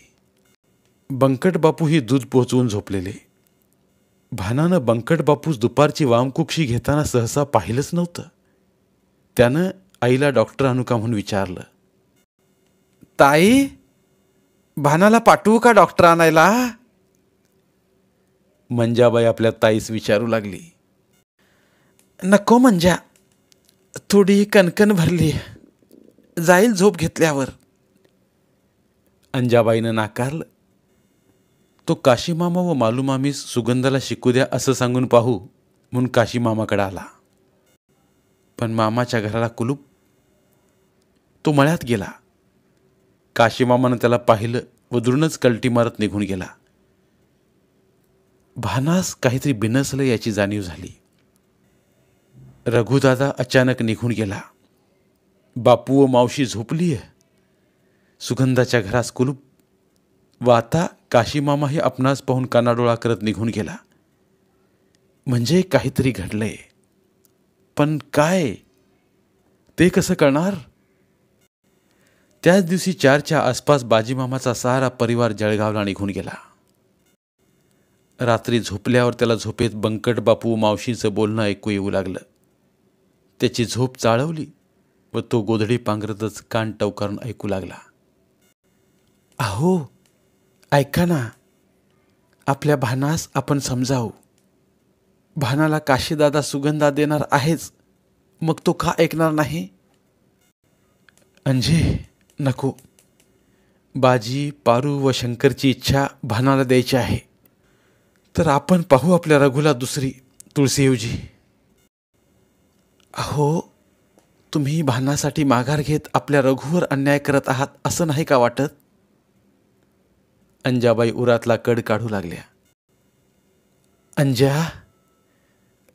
बंकट ही दूध पोचवून झोपलेले भानानं बापूस दुपारची वामकुक्षी घेताना सहसा पाहिलंच नव्हतं त्यानं आईला डॉक्टर अनुका म्हणून विचारलं ताई भानाला पाठवू का डॉक्टर आणायला मंजाबाई आपल्या ताईस विचारू लागली नको मंजा थोडी कणकण भरली जाईल झोप घेतल्यावर अंजाबाईनं नाकारलं तो काशीमामा व मालूमामीस सुगंधाला शिकू द्या असं सांगून पाहू म्हणून काशीमामाकडे आला पण मामाच्या घराला कुलूप तो मळ्यात गेला काशीमामानं त्याला पाहिलं व दृढच कलटी मारत निघून गेला भानास काहीतरी बिनसलं याची जाणीव झाली रघुदादा अचानक निघून गेला बापू व मावशी झोपली आहे सुगंधाच्या घरास कुलूप व आता काशीमामाही आपणास पाहून कानाडोळा करत निघून गेला म्हणजे काहीतरी घडलंय पण काय ते कसं करणार त्याच दिवशी चारच्या आसपास बाजीमामाचा सारा परिवार जळगावला निघून गेला रात्री झोपल्यावर त्याला झोपेत बंकट बापू मावशीचं बोलणं ऐकू येऊ लागलं त्याची झोप चाळवली व तो गोधडी पांघरतच कान टवकारून ऐकू लागला अहो ऐका ना आपल्या भानास आपण समजावू भानाला काशीदादा सुगंधा देणार आहेच मग तो का ऐकणार नाही अंजे नको बाजी पारू व शंकरची इच्छा भानाला द्यायची आहे तर आपण पाहू आपल्या रघुला दुसरी तुळसीऐवजी अहो तुम्ही भानासाठी माघार घेत आपल्या रघुवर अन्याय करत आहात असं नाही का वाटत अंजाबाई उरातला कड काढू लागल्या अंजा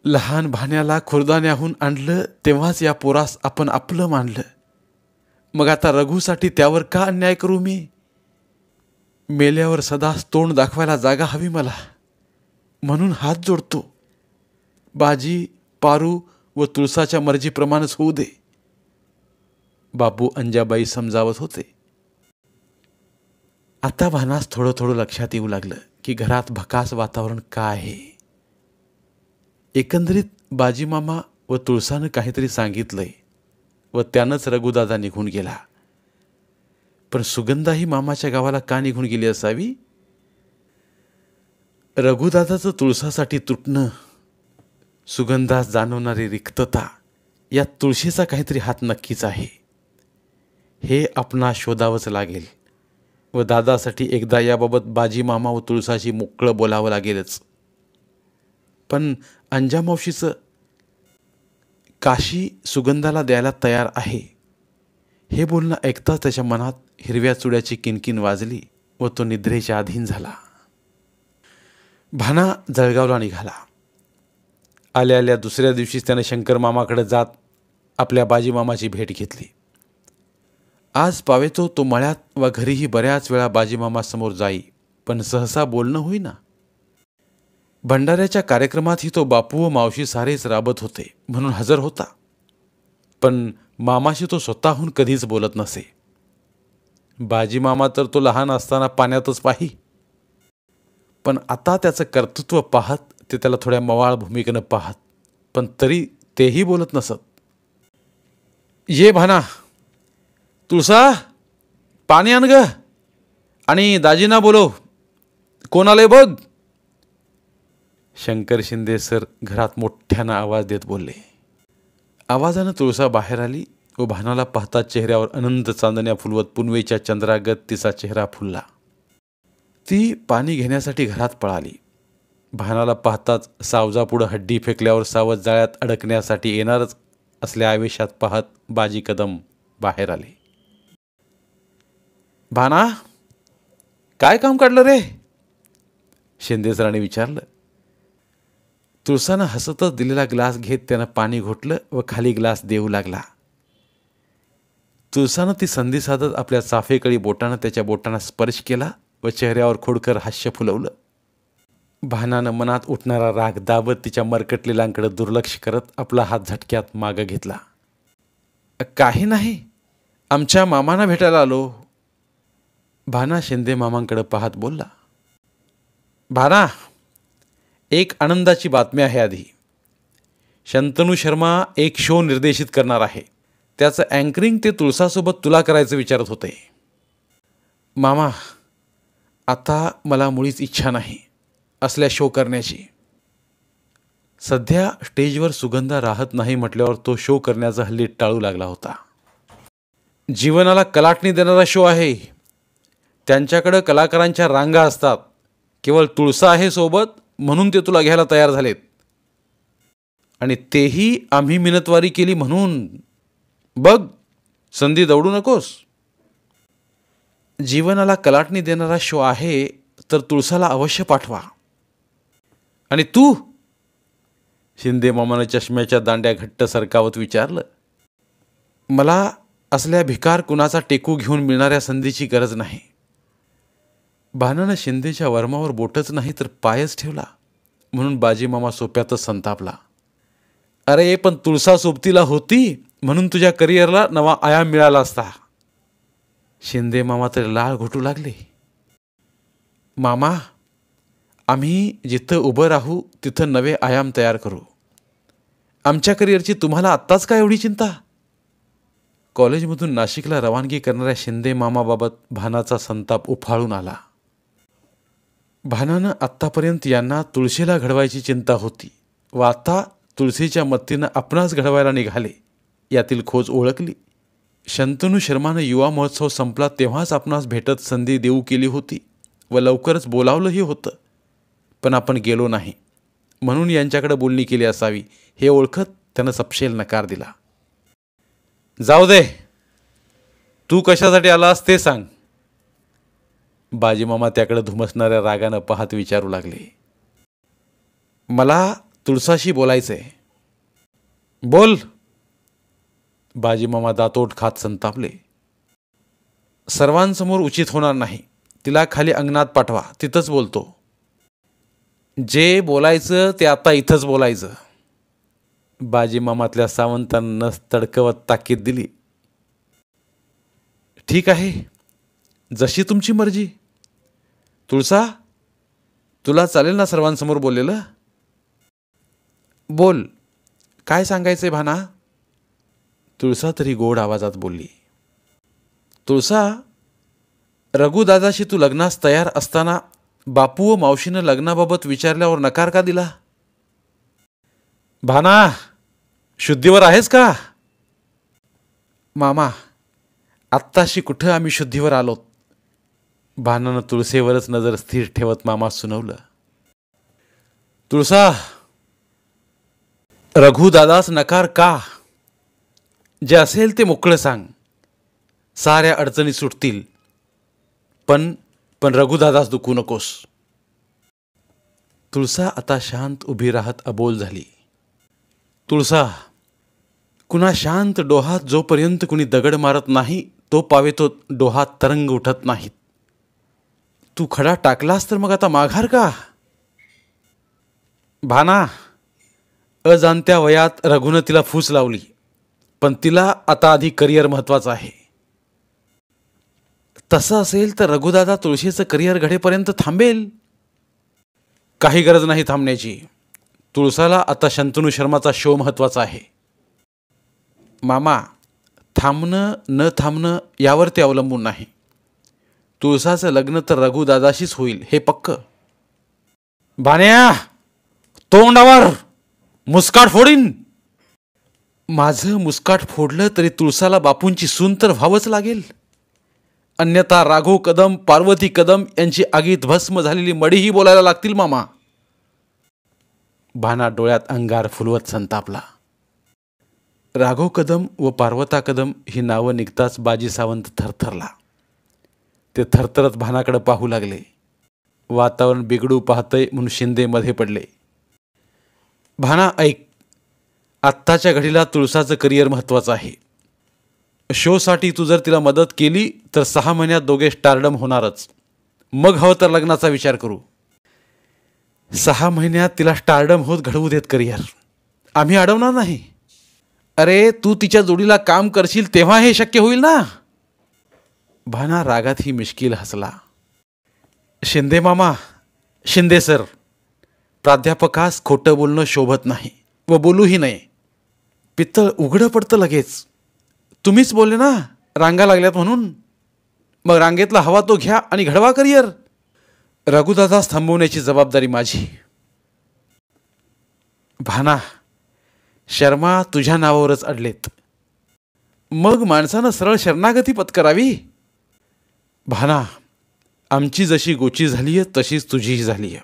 लहान भाण्याला खुर्दाण्याहून आणलं तेव्हाच या पोरास आपण आपलं मानलं मग आता रघुसाठी त्यावर का अन्याय करू मी मेल्यावर सदाच तोंड दाखवायला जागा हवी मला म्हणून हात जोडतो बाजी पारू व तुळसाच्या मर्जीप्रमाणेच होऊ दे बापू अंजाबाई समजावत होते आता भानास थोडं थोडं लक्षात येऊ लागलं की घरात भकास वातावरण का आहे एकंदरीत बाजीमामा व तुळसानं काहीतरी सांगितलंय व त्यानंच रघुदादा निघून गेला पण सुगंधा ही मामाच्या गावाला का निघून गेली असावी रघुदादाचं तुळसासाठी तुटणं सुगंधास जाणवणारी रिक्तता या तुळशीचा काहीतरी हात नक्कीच आहे हे आपणा शोधावंच लागेल व दादासाठी एकदा याबाबत बाजी मामा व तुळसाशी मोकळं बोलावं लागेलच पण अंजामावशीचं काशी सुगंधाला द्यायला तयार आहे हे बोलणं ऐकताच त्याच्या मनात हिरव्या चुड्याची किनकिन वाजली व तो निद्रेच्या अधीन झाला भाना जळगावला निघाला आल्या आल्या दुसऱ्या दिवशीच त्याने शंकर मामाकडे जात आपल्या बाजीमामाची भेट घेतली आज पावेतो तो मळ्यात वा घरीही बऱ्याच वेळा बाजीमामासमोर जाई पण सहसा बोलणं होईना भंडाऱ्याच्या कार्यक्रमातही तो बापू व मावशी सारेच राबत होते म्हणून हजर होता पण मामाशी तो स्वतःहून कधीच बोलत नसे बाजीमामा तर तो लहान असताना पाण्यातच पाही पण आता त्याचं कर्तृत्व पाहत ते त्याला थोड्या मवाळ भूमिकेनं पाहत पण तरी तेही बोलत नसत ये भाना तुळसा पाणी आण ग आणि दाजीना बोलव आले बघ शंकर शिंदे सर घरात मोठ्यानं आवाज देत बोलले आवाजानं तुळसा बाहेर आली व भानाला पाहता चेहऱ्यावर अनंत चांदण्या फुलवत पुनवेच्या चंद्रागत तिचा चेहरा फुलला ती पाणी घेण्यासाठी घरात पळाली भानाला पाहताच सावजापुढं हड्डी फेकल्यावर सावज जाळ्यात अडकण्यासाठी येणारच असल्या आवेशात पाहत बाजी कदम बाहेर आले भाना काय काम काढलं रे शिंदेसराने विचारलं तुळसानं हसतच दिलेला ग्लास घेत त्यानं पाणी घोटलं व खाली ग्लास देऊ लागला तुळसानं ती संधी साधत आपल्या चाफेकळी बोटानं त्याच्या बोटांना स्पर्श केला व चेहऱ्यावर खोडकर हास्य फुलवलं भानानं मनात उठणारा राग दाबत तिच्या मरकटलेलांकडे दुर्लक्ष करत आपला हात झटक्यात मागं घेतला काही नाही आमच्या मामांना भेटायला आलो भाना शिंदे मामांकडे पाहत बोलला भाना एक आनंदाची बातमी आहे आधी शंतनू शर्मा एक शो निर्देशित करणार आहे त्याचं अँकरिंग ते तुळसासोबत तुला करायचं विचारत होते मामा आता मला मुळीच इच्छा नाही असल्या शो करण्याची सध्या स्टेजवर सुगंधा राहत नाही म्हटल्यावर तो शो करण्याचा हल्ली टाळू लागला होता जीवनाला कलाटणी देणारा शो आहे त्यांच्याकडं कलाकारांच्या रांगा असतात केवळ तुळसा आहे सोबत म्हणून ते तुला घ्यायला तयार झालेत आणि तेही आम्ही मिनतवारी केली म्हणून बघ संधी दौडू नकोस जीवनाला कलाटणी देणारा शो आहे तर तुळसाला अवश्य पाठवा आणि तू शिंदे मामानं चष्म्याच्या दांड्या घट्ट सरकावत विचारलं मला असल्या भिकार कुणाचा टेकू घेऊन मिळणाऱ्या संधीची गरज नाही भानानं शिंदेच्या वर्मावर बोटच नाही तर पायच ठेवला म्हणून बाजीमामा सोप्यातच संतापला अरे पण तुळसा सोबतीला होती म्हणून तुझ्या करिअरला नवा आयाम मिळाला असता शिंदे मामा तर लाळ घोटू लागले मामा आम्ही जिथं उभं राहू तिथं नवे आयाम तयार करू आमच्या करिअरची तुम्हाला आत्ताच काय एवढी चिंता कॉलेजमधून नाशिकला रवानगी करणाऱ्या शिंदे मामाबाबत भानाचा संताप उफाळून आला भानानं आत्तापर्यंत यांना तुळशीला घडवायची चिंता होती व आता तुळशीच्या मत्तीनं आपणास घडवायला निघाले यातील खोज ओळखली शंतनू शर्मानं युवा महोत्सव संपला तेव्हाच आपणास भेटत संधी देऊ केली होती व लवकरच बोलावलंही होतं पण आपण गेलो नाही म्हणून यांच्याकडे बोलणी केली असावी हे ओळखत त्यानं सपशेल नकार दिला जाऊ दे तू कशासाठी आलास ते सांग बाजीमामा त्याकडे धुमसणाऱ्या रागानं पाहत विचारू लागले मला तुळसाशी बोलायचं आहे बोल बाजीमामा दातोट खात संतापले सर्वांसमोर उचित होणार नाही तिला खाली अंगणात पाठवा तिथंच बोलतो जे बोलायचं ते आता इथंच बोलायचं बाजीमामातल्या सावंतांना तडकवत ताकीद दिली ठीक आहे जशी तुमची मर्जी तुळसा तुला चालेल ना सर्वांसमोर बोललेलं बोल काय सांगायचं भाना तुळसा तरी गोड आवाजात बोलली तुळसा रघुदादाशी तू लग्नास तयार असताना बापू व मावशीनं लग्नाबाबत विचारल्यावर नकार का दिला भाना शुद्धीवर आहेस का मामा आत्ताशी कुठं आम्ही शुद्धीवर आलोत भानानं तुळसेवरच नजर स्थिर ठेवत मामा सुनवलं तुळसा रघुदादास नकार का जे असेल ते मोकळं सांग साऱ्या अडचणी सुटतील पण पण रघुदादास दुखू नकोस तुळसा आता शांत उभी राहत अबोल झाली तुळसा कुणा शांत डोहात जोपर्यंत कुणी दगड मारत नाही तो पावेतो डोहात तरंग उठत नाहीत तू खडा टाकलास तर मग आता माघार का भाना अजाणत्या वयात रघुनं तिला फूस लावली पण तिला आता आधी करिअर महत्त्वाचं आहे तसं असेल तर रघुदादा तुळशीचं करिअर घडेपर्यंत थांबेल काही गरज नाही थांबण्याची तुळसाला आता शंतनू शर्माचा शो महत्त्वाचा आहे मामा थांबणं न थांबणं यावर ते अवलंबून नाही तुळसाचं लग्न तर रघुदादाशीच होईल हे पक्क भाण्या तोंडावर मुस्काट फोडीन माझं मुस्काट फोडलं तरी तुळसाला बापूंची सून तर व्हावंच लागेल अन्यथा राघो कदम पार्वती कदम यांची आगीत भस्म झालेली मडीही बोलायला लागतील मामा भाना डोळ्यात अंगार फुलवत संतापला राघो कदम व पार्वता कदम ही नावं निघताच बाजी सावंत थरथरला ते थरथरत भानाकडे पाहू लागले वातावरण बिघडू पाहतंय म्हणून शिंदे मध्ये पडले भाना ऐक आत्ताच्या घडीला तुळसाचं करिअर महत्त्वाचं आहे शोसाठी तू जर तिला मदत केली तर सहा महिन्यात दोघे स्टारडम होणारच मग हवं तर लग्नाचा विचार करू सहा महिन्यात तिला स्टारडम होत घडवू देत करिअर आम्ही अडवणार नाही अरे तू तिच्या जोडीला काम करशील तेव्हा हे शक्य होईल ना भाना रागात ही मिश्किल हसला शिंदे मामा शिंदे सर प्राध्यापकास खोटं बोलणं शोभत नाही व बोलूही नाही पित्तळ उघडं पडतं लगेच तुम्हीच बोलले ना रांगा लागल्यात म्हणून मग रांगेतला हवा तो घ्या आणि घडवा करियर रघुदादास थांबवण्याची जबाबदारी माझी भाना शर्मा तुझ्या नावावरच अडलेत मग माणसानं सरळ शरणागती पत्करावी भाना आमची जशी गोची झाली आहे तशीच तुझीही झाली आहे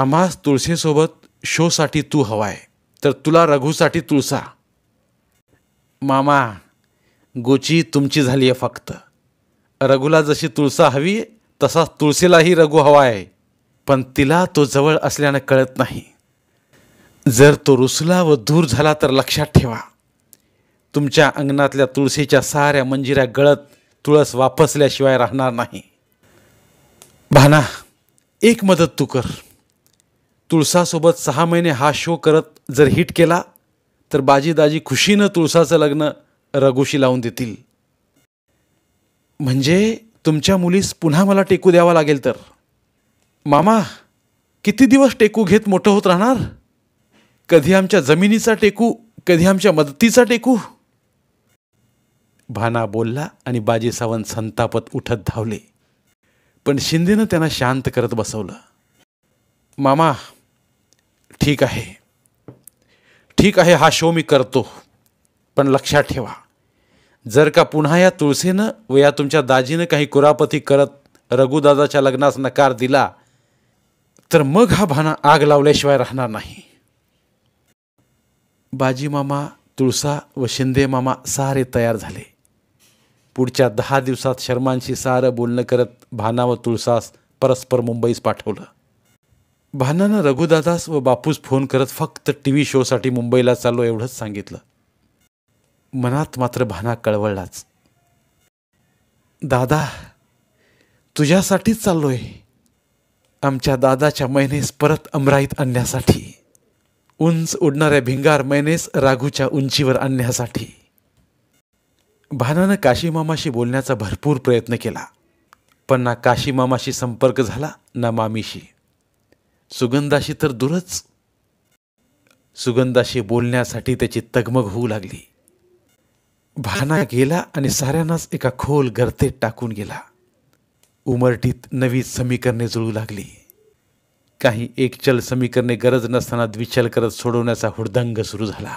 आम्हास तुळशीसोबत शोसाठी तू हवाय तर तुला रघूसाठी तुळसा मामा गोची तुमची झाली आहे फक्त रघुला जशी तुळसा हवी तसा तुळशीलाही रघू हवा आहे पण तिला तो जवळ असल्यानं कळत नाही जर तो रुसला व दूर झाला तर लक्षात ठेवा तुमच्या अंगणातल्या तुळशीच्या साऱ्या मंजिऱ्या गळत तुळस वापसल्याशिवाय राहणार नाही भाना एक मदत तू कर तुळसासोबत सहा महिने हा शो करत जर हिट केला तर बाजीदाजी खुशीनं तुळसाचं लग्न रघुशी लावून देतील म्हणजे तुमच्या मुलीस पुन्हा मला टेकू द्यावा लागेल तर मामा किती दिवस टेकू घेत मोठं होत राहणार कधी आमच्या जमिनीचा टेकू कधी आमच्या मदतीचा टेकू भाना बोलला आणि बाजी सावंत संतापत उठत धावले पण शिंदेनं त्यांना शांत करत बसवलं मामा ठीक आहे ठीक आहे हा शो मी करतो पण लक्षात ठेवा जर का पुन्हा या तुळसेनं व या तुमच्या दाजीनं काही कुरापती करत रघुदादाच्या लग्नास नकार दिला तर मग हा भाना आग लावल्याशिवाय राहणार नाही बाजी मामा तुळसा व शिंदे मामा सारे तयार झाले पुढच्या दहा दिवसात शर्मांशी सारं बोलणं करत भाना व तुळसास परस्पर मुंबईस पाठवलं भानानं रघुदादास व बापूस फोन करत फक्त टी व्ही शोसाठी मुंबईला चाललो एवढंच सांगितलं मनात मात्र भाना कळवळलाच दादा तुझ्यासाठीच चाललोय आमच्या दादाच्या मैनेस परत अमराईत आणण्यासाठी उंच उडणाऱ्या भिंगार मैनेस राघूच्या उंचीवर आणण्यासाठी भानानं काशीमामाशी बोलण्याचा भरपूर प्रयत्न केला पण ना काशीमामाशी संपर्क झाला ना मामीशी सुगंधाशी तर दूरच सुगंधाशी बोलण्यासाठी त्याची तगमग होऊ लागली भाना [LAUGHS] गेला आणि साऱ्यांनाच एका खोल गर्तेत टाकून गेला उमरटीत नवी समीकरणे जुळू लागली काही एकचल समीकरणे गरज नसताना द्विचल करत सोडवण्याचा हुडदंग सुरू झाला